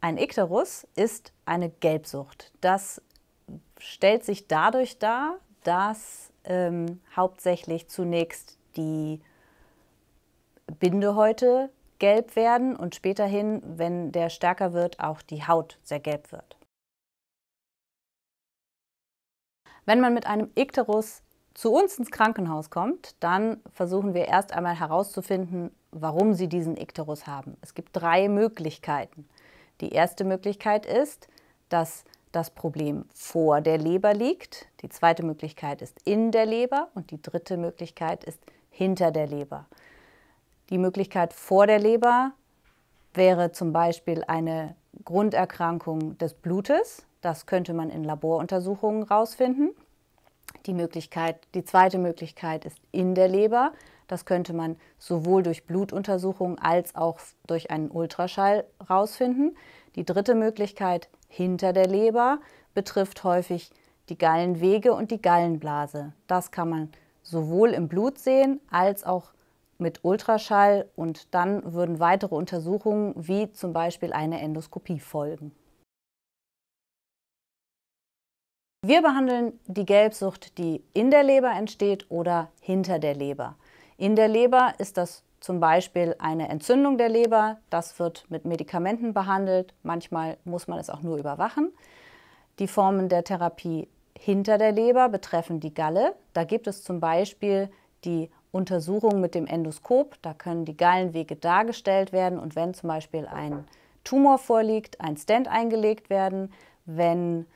Ein Ikterus ist eine Gelbsucht. Das stellt sich dadurch dar, dass ähm, hauptsächlich zunächst die Bindehäute gelb werden und späterhin, wenn der stärker wird, auch die Haut sehr gelb wird. Wenn man mit einem Ikterus zu uns ins Krankenhaus kommt, dann versuchen wir erst einmal herauszufinden, warum Sie diesen Ikterus haben. Es gibt drei Möglichkeiten. Die erste Möglichkeit ist, dass das Problem vor der Leber liegt. Die zweite Möglichkeit ist in der Leber und die dritte Möglichkeit ist hinter der Leber. Die Möglichkeit vor der Leber wäre zum Beispiel eine Grunderkrankung des Blutes. Das könnte man in Laboruntersuchungen rausfinden. Die, die zweite Möglichkeit ist in der Leber. Das könnte man sowohl durch Blutuntersuchungen als auch durch einen Ultraschall rausfinden. Die dritte Möglichkeit hinter der Leber betrifft häufig die Gallenwege und die Gallenblase. Das kann man sowohl im Blut sehen als auch mit Ultraschall und dann würden weitere Untersuchungen wie zum Beispiel eine Endoskopie folgen. Wir behandeln die Gelbsucht, die in der Leber entsteht oder hinter der Leber. In der Leber ist das zum Beispiel eine Entzündung der Leber. Das wird mit Medikamenten behandelt. Manchmal muss man es auch nur überwachen. Die Formen der Therapie hinter der Leber betreffen die Galle. Da gibt es zum Beispiel die Untersuchung mit dem Endoskop. Da können die Gallenwege dargestellt werden und wenn zum Beispiel ein Tumor vorliegt, ein Stent eingelegt werden. Wenn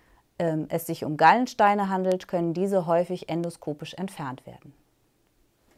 ähm, es sich um Gallensteine handelt, können diese häufig endoskopisch entfernt werden.